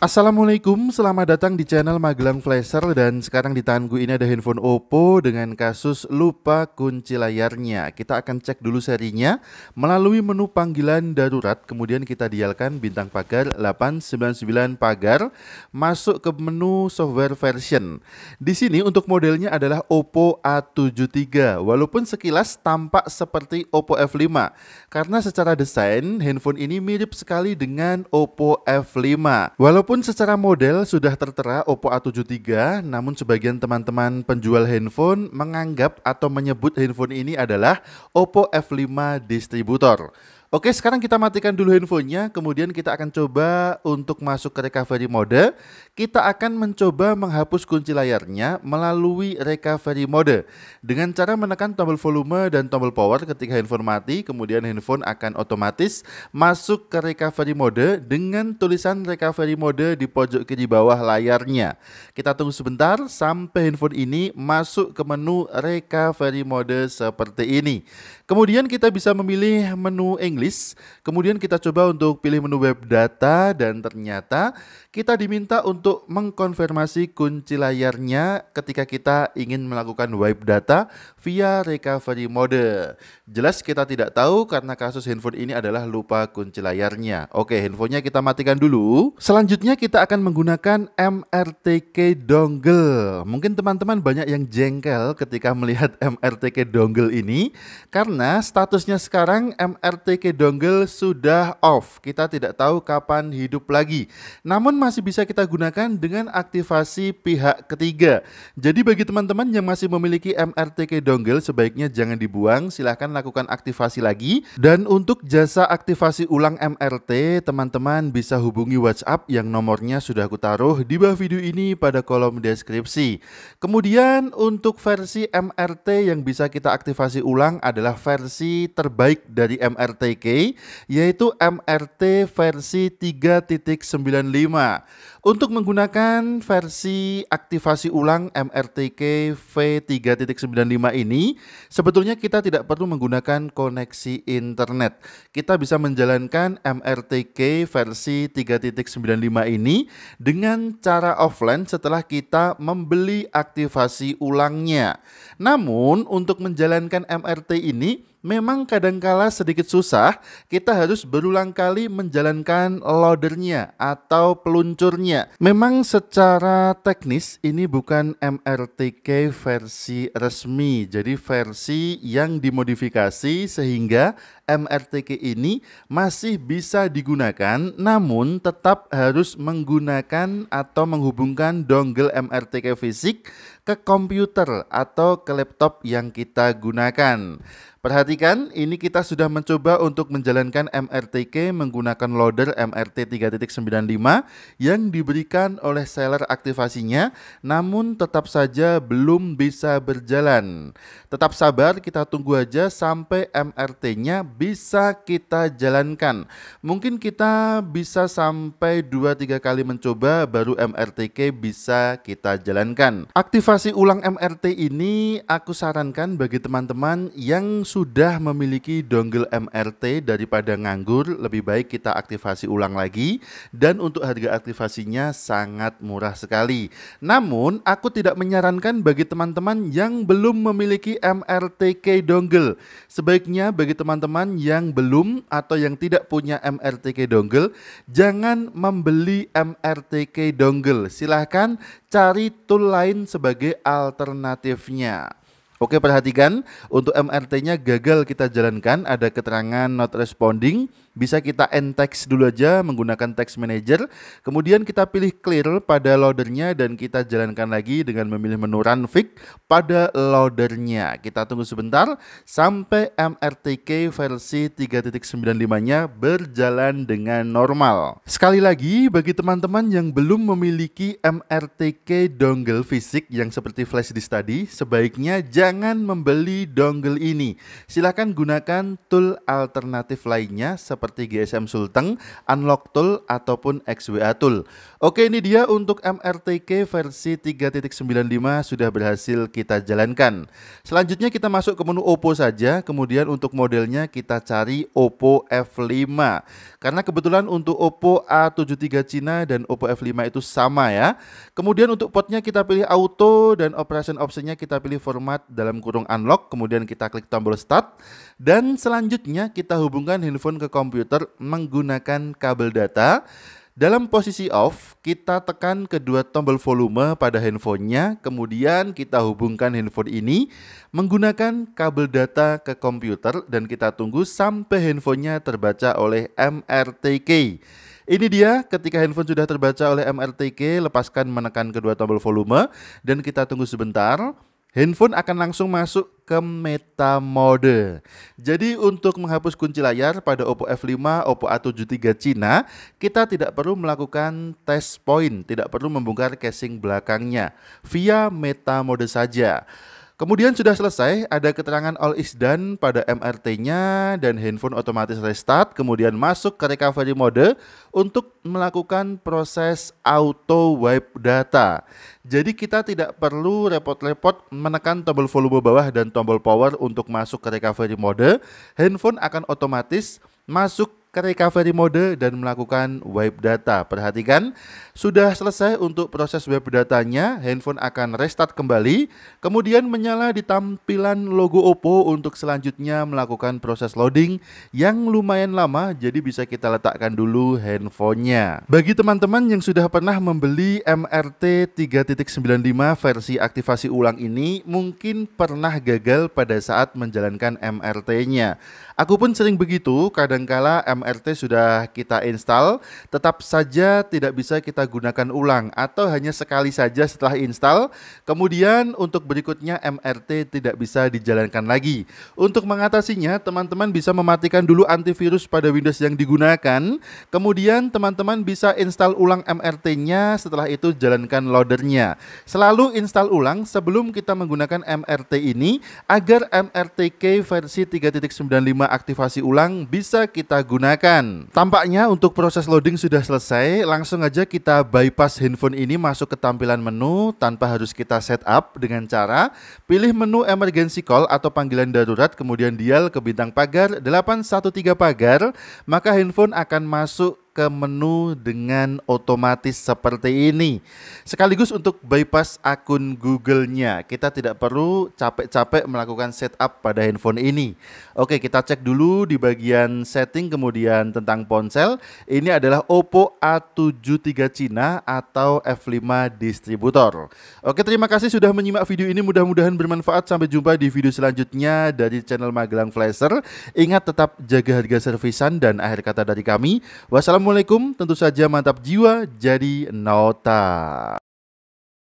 Assalamualaikum, selamat datang di channel Magelang Flasher dan sekarang di tanganku ini ada handphone Oppo dengan kasus lupa kunci layarnya. Kita akan cek dulu serinya melalui menu panggilan darurat, kemudian kita dialkan bintang pagar 899 pagar masuk ke menu software version. Di sini untuk modelnya adalah Oppo A73, walaupun sekilas tampak seperti Oppo F5 karena secara desain handphone ini mirip sekali dengan Oppo F5. Walaupun Walaupun secara model sudah tertera Oppo A73, namun sebagian teman-teman penjual handphone menganggap atau menyebut handphone ini adalah Oppo F5 distributor. Oke, sekarang kita matikan dulu handphonenya, kemudian kita akan coba untuk masuk ke recovery mode. Kita akan mencoba menghapus kunci layarnya melalui recovery mode dengan cara menekan tombol volume dan tombol power ketika handphone mati, kemudian handphone akan otomatis masuk ke recovery mode dengan tulisan recovery mode di pojok kiri bawah layarnya. Kita tunggu sebentar sampai handphone ini masuk ke menu recovery mode seperti ini. Kemudian kita bisa memilih menu English list. Kemudian kita coba untuk pilih menu web data dan ternyata kita diminta untuk mengkonfirmasi kunci layarnya ketika kita ingin melakukan web data via recovery mode. Jelas kita tidak tahu karena kasus handphone ini adalah lupa kunci layarnya. Oke, handphonenya kita matikan dulu. Selanjutnya kita akan menggunakan MRTK dongle. Mungkin teman-teman banyak yang jengkel ketika melihat MRTK dongle ini karena statusnya sekarang MRTK dongle sudah off. Kita tidak tahu kapan hidup lagi. Namun masih bisa kita gunakan dengan aktivasi pihak ketiga. Jadi bagi teman-teman yang masih memiliki MRTK dongle sebaiknya jangan dibuang, silahkan lakukan aktivasi lagi. Dan untuk jasa aktivasi ulang MRT, teman-teman bisa hubungi WhatsApp yang nomornya sudah aku taruh di bawah video ini pada kolom deskripsi. Kemudian untuk versi MRT yang bisa kita aktivasi ulang adalah versi terbaik dari MRT yaitu MRT versi 3.95. Untuk menggunakan versi aktivasi ulang MRTK V3.95 ini, sebetulnya kita tidak perlu menggunakan koneksi internet. Kita bisa menjalankan MRTK versi 3.95 ini dengan cara offline setelah kita membeli aktivasi ulangnya. Namun, untuk menjalankan MRT ini, memang kadangkala sedikit susah, kita harus berulang kali menjalankan loadernya atau peluncurnya. Memang secara teknis ini bukan MRTK versi resmi, jadi versi yang dimodifikasi sehingga MRTK ini masih bisa digunakan namun tetap harus menggunakan atau menghubungkan dongle MRTK fisik ke komputer atau ke laptop yang kita gunakan. Perhatikan, ini kita sudah mencoba untuk menjalankan MRTK menggunakan loader MRT 3.95 yang diberikan oleh seller aktivasinya, namun tetap saja belum bisa berjalan. Tetap sabar, kita tunggu aja sampai MRT-nya bisa kita jalankan. Mungkin kita bisa sampai 2-3 kali mencoba baru MRTK bisa kita jalankan. Aktivasi ulang MRT ini aku sarankan bagi teman-teman yang sudah memiliki dongle MRT daripada nganggur, lebih baik kita aktivasi ulang lagi dan untuk harga aktivasinya sangat murah sekali. Namun, aku tidak menyarankan bagi teman-teman yang belum memiliki MRTK dongle. Sebaiknya bagi teman-teman yang belum atau yang tidak punya MRTK dongle, jangan membeli MRTK dongle. Silahkan cari tool lain sebagai alternatifnya. Oke perhatikan untuk MRT-nya gagal kita jalankan ada keterangan not responding bisa kita end text dulu aja menggunakan text manager kemudian kita pilih clear pada loadernya dan kita jalankan lagi dengan memilih menu run fix pada loadernya kita tunggu sebentar sampai MRTK versi 3.95-nya berjalan dengan normal sekali lagi bagi teman-teman yang belum memiliki MRTK dongle fisik yang seperti flash disk tadi sebaiknya jangan jangan membeli dongle ini. silahkan gunakan tool alternatif lainnya seperti GSM Sulteng, Unlock Tool, ataupun XWA Tool. Oke, ini dia untuk MRTK versi 3.95 sudah berhasil kita jalankan. Selanjutnya kita masuk ke menu Oppo saja, kemudian untuk modelnya kita cari Oppo F5. Karena kebetulan untuk Oppo A73 Cina dan Oppo F5 itu sama ya. Kemudian untuk potnya kita pilih auto dan operation optionnya kita pilih format dalam kurung unlock, kemudian kita klik tombol start dan selanjutnya kita hubungkan handphone ke komputer menggunakan kabel data. Dalam posisi off, kita tekan kedua tombol volume pada handphonenya, kemudian kita hubungkan handphone ini menggunakan kabel data ke komputer dan kita tunggu sampai handphonenya terbaca oleh MRTK. Ini dia ketika handphone sudah terbaca oleh MRTK, lepaskan menekan kedua tombol volume dan kita tunggu sebentar handphone akan langsung masuk ke meta mode. Jadi untuk menghapus kunci layar pada Oppo F5, Oppo A73 Cina, kita tidak perlu melakukan test point, tidak perlu membongkar casing belakangnya via meta mode saja. Kemudian sudah selesai, ada keterangan all is done pada MRT-nya dan handphone otomatis restart, kemudian masuk ke recovery mode untuk melakukan proses auto wipe data. Jadi kita tidak perlu repot-repot menekan tombol volume bawah dan tombol power untuk masuk ke recovery mode. Handphone akan otomatis masuk ke recovery mode dan melakukan wipe data. Perhatikan, sudah selesai untuk proses wipe datanya, handphone akan restart kembali, kemudian menyala di tampilan logo Oppo untuk selanjutnya melakukan proses loading yang lumayan lama, jadi bisa kita letakkan dulu handphonenya. Bagi teman-teman yang sudah pernah membeli MRT 3.95 versi aktivasi ulang ini, mungkin pernah gagal pada saat menjalankan MRT-nya. Aku pun sering begitu, kadangkala MRT MRT sudah kita install, tetap saja tidak bisa kita gunakan ulang atau hanya sekali saja setelah install. Kemudian untuk berikutnya MRT tidak bisa dijalankan lagi. Untuk mengatasinya, teman-teman bisa mematikan dulu antivirus pada Windows yang digunakan. Kemudian teman-teman bisa install ulang MRT-nya, setelah itu jalankan loadernya. Selalu install ulang sebelum kita menggunakan MRT ini agar MRTK versi 3.95 aktivasi ulang bisa kita gunakan gunakan. Tampaknya untuk proses loading sudah selesai, langsung aja kita bypass handphone ini masuk ke tampilan menu tanpa harus kita setup dengan cara pilih menu emergency call atau panggilan darurat kemudian dial ke bintang pagar 813 pagar, maka handphone akan masuk ke menu dengan otomatis seperti ini. Sekaligus untuk bypass akun Google-nya. Kita tidak perlu capek-capek melakukan setup pada handphone ini. Oke, kita cek dulu di bagian setting kemudian tentang ponsel. Ini adalah Oppo A73 Cina atau F5 distributor. Oke, terima kasih sudah menyimak video ini. Mudah-mudahan bermanfaat. Sampai jumpa di video selanjutnya dari channel Magelang Flasher. Ingat tetap jaga harga servisan dan akhir kata dari kami. wassalam. Assalamualaikum, tentu saja mantap jiwa, jadi nota.